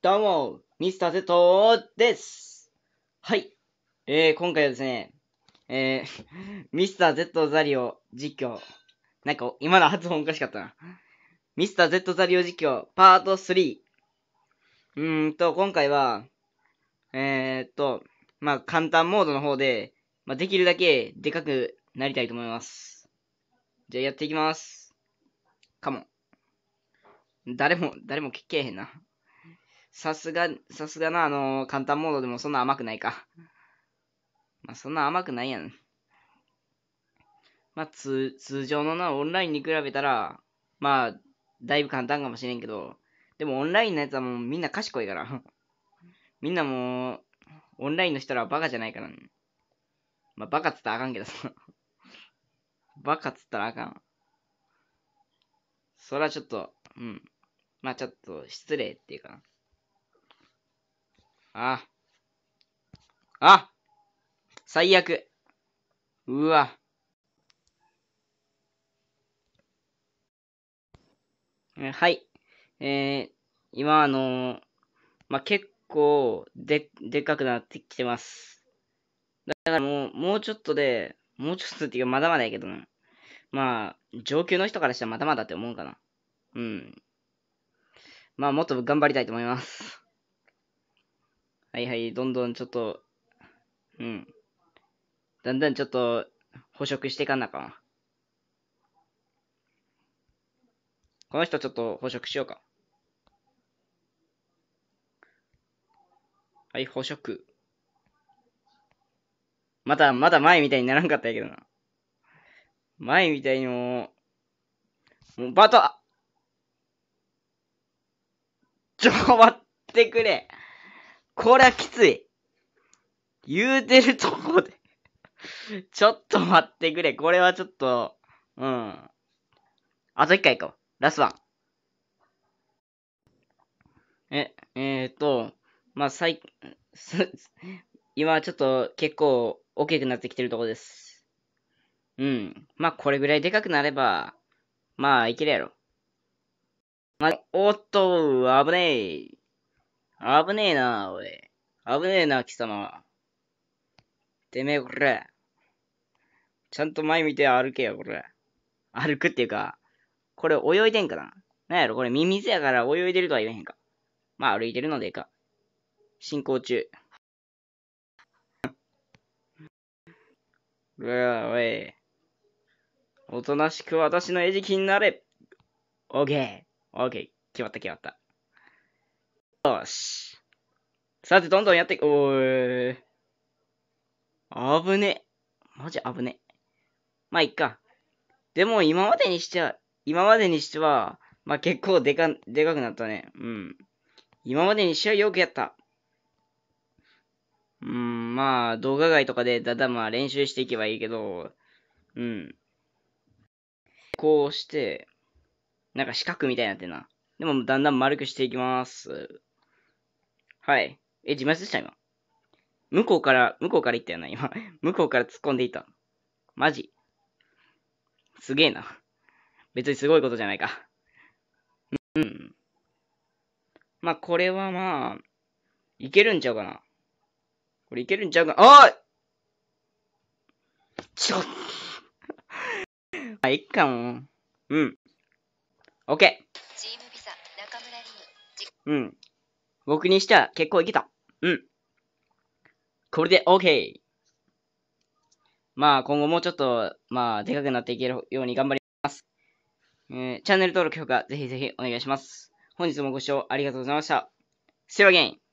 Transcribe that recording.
どうも、ミスターゼトです。はい。えー、今回はですね、えー、ミスターゼットザリオ実況。なんか、今の発音おかしかったな。ミスターゼットザリオ実況、パート3。うーんと、今回は、えー、っと、まあ、簡単モードの方で、まあ、できるだけでかくなりたいと思います。じゃあやっていきます。カモン。誰も、誰も聞けへんな。さすが、さすがな、あの簡単モードでもそんな甘くないか。まあ、そんな甘くないやん。まあ、通、通常のな、オンラインに比べたら、まあ、だいぶ簡単かもしれんけど、でもオンラインのやつはもうみんな賢いから。みんなもう、オンラインの人らはバカじゃないから、ね、まあ、バカっつったらあかんけどさ。バカっつったらあかん。それはちょっと、うん。まあちょっと失礼っていうかあ。あ最悪。うわ。はい。えー、今あのー、まあ、結構で、でっかくなってきてます。だからもう、もうちょっとで、もうちょっとっていうかまだまだやけどな、ね。まあ、上級の人からしたらまだまだって思うかな。うん。まあ、もっと頑張りたいと思います。はいはい、どんどんちょっと、うん。だんだんちょっと、捕食していかんなかな。この人ちょっと捕食しようか。はい、捕食。まだ、まだ前みたいにならんかったやけどな。前みたいにもう、もうバト、ちょ、待ってくれ。こりゃきつい。言うてるとこでちょっと待ってくれ。これはちょっと、うん。あと一回行こう。ラストワン。え、えー、っと、まあ、最、今ちょっと結構大きくなってきてるとこです。うん。まあ、これぐらいでかくなれば、まあ、いけるやろ。まあ、おっと、危ねえ。危ねえな、おい。危ねえな、貴様。てめえ、これ。ちゃんと前見て歩けよ、これ。歩くっていうか、これ泳いでんかななんやろ、これミミズやから泳いでるとは言えへんか。まあ、歩いてるのでか。進行中。うわ、おい。おとなしく私の餌食になれ。オーケー。オーケー。決まった決まった。よし。さて、どんどんやっていく。おー。あぶね。マジあぶね。まあ、いっか。でも、今までにしては、今までにしては、まあ、結構でか、でかくなったね。うん。今までにしてはよくやった。うん、まあ、動画外とかでだだまあ練習していけばいいけど、うん。行して、なんか四角みたいになってな。でも、だんだん丸くしていきます。はい。え、自慢でした今。向こうから、向こうから行ったよな、今。向こうから突っ込んでいった。マジ。すげえな。別にすごいことじゃないか。うん。まあ、これはまあ、いけるんちゃうかな。これいけるんちゃうかな。あいちょっと。まあ、いっかも。うん。オッケー。チームビザ、中村凛。うん。僕にしては結構いけた。うん。これで OK! まあ、今後もうちょっと、まあ、でかくなっていけるように頑張ります。えー、チャンネル登録、評価、ぜひぜひお願いします。本日もご視聴ありがとうございました。See you again!